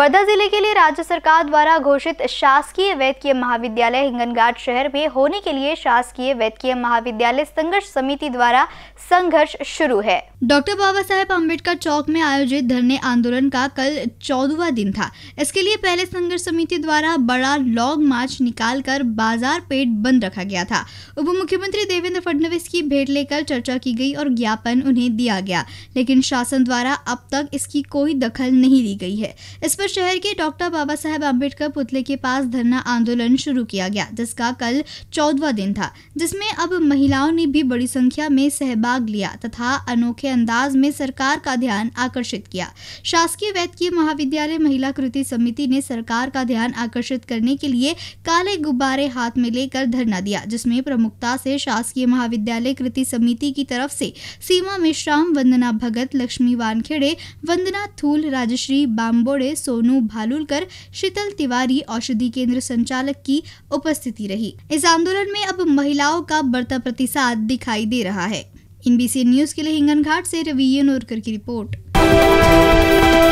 वर्धा जिले के लिए राज्य सरकार द्वारा घोषित शासकीय वैद्यकीय महाविद्यालय हिंगनघाट शहर में होने के लिए शासकीय वैद्यकीय महाविद्यालय संघर्ष समिति द्वारा संघर्ष शुरू है डॉक्टर बाबा साहेब अम्बेडकर चौक में आयोजित धरने आंदोलन का कल चौदवा दिन था इसके लिए पहले संघर्ष समिति द्वारा बड़ा लॉन्ग मार्च निकाल कर बाजार पेट बंद रखा गया था उप मुख्यमंत्री देवेंद्र फडनवीस की भेंट लेकर चर्चा की गई और ज्ञापन उन्हें दिया गया लेकिन शासन द्वारा अब तक इसकी कोई दखल नहीं दी गई है इस पर शहर के डॉक्टर बाबा साहेब अम्बेडकर पुतले के पास धरना आंदोलन शुरू किया गया जिसका कल चौदवा दिन था जिसमें अब महिलाओं ने भी बड़ी संख्या में सहभाग लिया तथा अनोखे अंदाज में सरकार का ध्यान आकर्षित किया शासकीय वैद्य महाविद्यालय महिला कृति समिति ने सरकार का ध्यान आकर्षित करने के लिए काले गुब्बारे हाथ में लेकर धरना दिया जिसमें प्रमुखता से शासकीय महाविद्यालय कृति समिति की तरफ से सीमा मेश्राम वंदना भगत लक्ष्मी वानखेड़े वंदना थूल राजश्री बाम्बोड़े सो सोनू भालुलकर शीतल तिवारी औषधि केंद्र संचालक की उपस्थिति रही इस आंदोलन में अब महिलाओं का बढ़ता प्रतिसाद दिखाई दे रहा है इनबीसी न्यूज के लिए हिंगन घाट ऐसी रवि नोरकर की रिपोर्ट